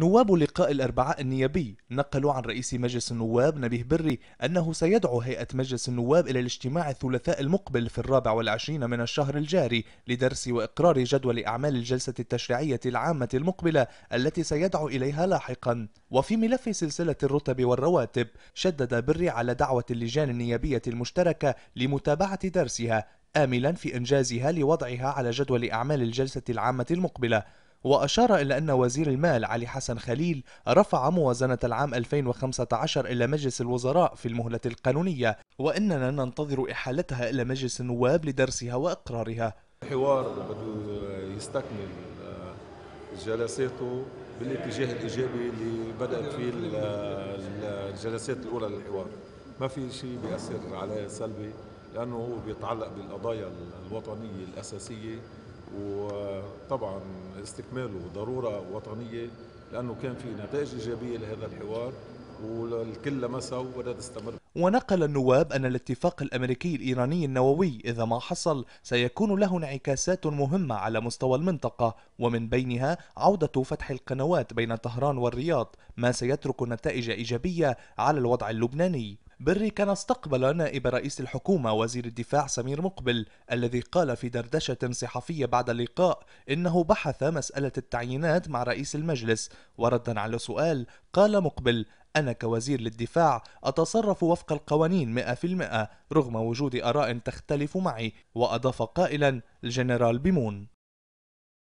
نواب لقاء الأربعاء النيابي نقلوا عن رئيس مجلس النواب نبيه بري أنه سيدعو هيئة مجلس النواب إلى الاجتماع الثلاثاء المقبل في الرابع والعشرين من الشهر الجاري لدرس وإقرار جدول أعمال الجلسة التشريعية العامة المقبلة التي سيدعو إليها لاحقا وفي ملف سلسلة الرتب والرواتب شدد بري على دعوة اللجان النيابية المشتركة لمتابعة درسها آملا في إنجازها لوضعها على جدول أعمال الجلسة العامة المقبلة وأشار إلى أن وزير المال علي حسن خليل رفع موازنة العام 2015 إلى مجلس الوزراء في المهلة القانونية وإننا ننتظر إحالتها إلى مجلس النواب لدرسها وإقرارها الحوار بده يستكمل آه، جلساته بالاتجاه الإيجابي اللي بدأت فيه الجلسات الأولى للحوار ما في شيء بيأثر عليه سلبي لأنه هو بيتعلق بالقضايا الوطنية الأساسية وطبعا استكماله ضرورة وطنية لأنه كان في نتائج إيجابية لهذا الحوار والكل لمسه ولا تستمر ونقل النواب أن الاتفاق الأمريكي الإيراني النووي إذا ما حصل سيكون له انعكاسات مهمة على مستوى المنطقة ومن بينها عودة فتح القنوات بين طهران والرياض ما سيترك نتائج إيجابية على الوضع اللبناني بري كان استقبل نائب رئيس الحكومة وزير الدفاع سمير مقبل الذي قال في دردشة صحفية بعد اللقاء إنه بحث مسألة التعيينات مع رئيس المجلس وردا على سؤال قال مقبل أنا كوزير للدفاع أتصرف وفق القوانين 100% رغم وجود آراء تختلف معي وأضاف قائلا الجنرال بيمون